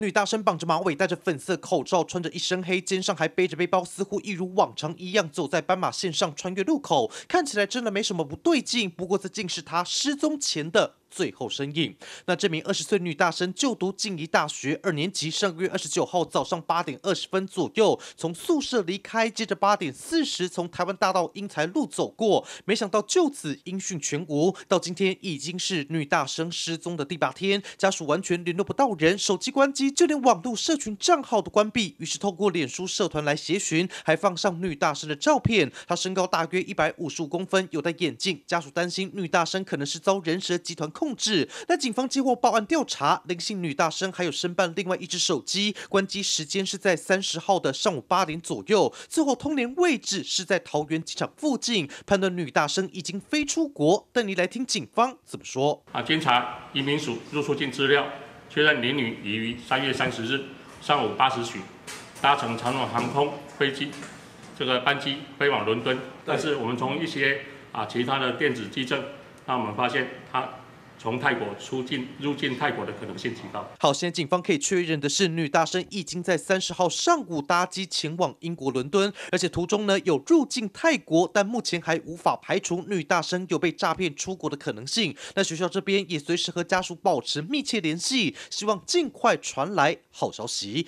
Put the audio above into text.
女大生绑着马尾，戴着粉色口罩，穿着一身黑，肩上还背着背包，似乎一如往常一样走在斑马线上，穿越路口，看起来真的没什么不对劲。不过这竟是她失踪前的。最后身影。那这名二十岁女大生就读静宜大学二年级，上个月二十九号早上八点二十分左右从宿舍离开，接着八点四十从台湾大道英才路走过，没想到就此音讯全无。到今天已经是女大生失踪的第八天，家属完全联络不到人，手机关机，就连网络社群账号都关闭。于是透过脸书社团来协寻，还放上女大生的照片。她身高大约一百五十五公分，有戴眼镜。家属担心女大生可能是遭人蛇集团控。控制。那警方接获报案调查，林姓女大生还有申办另外一只手机，关机时间是在三十号的上午八点左右。最后通联位置是在桃园机场附近，判断女大生已经飞出国。带你来听警方怎么说。啊，监察移民署入出境资料，确认林女已于三月三十日上午八时许搭乘长荣航空飞机，这个班机飞往伦敦。但是我们从一些啊其他的电子机证，那我们发现她。从泰国出境入境泰国的可能性极高。好，现在警方可以确认的是，女大生已经在三十号上午搭机前往英国伦敦，而且途中呢有入境泰国，但目前还无法排除女大生有被诈骗出国的可能性。那学校这边也随时和家属保持密切联系，希望尽快传来好消息。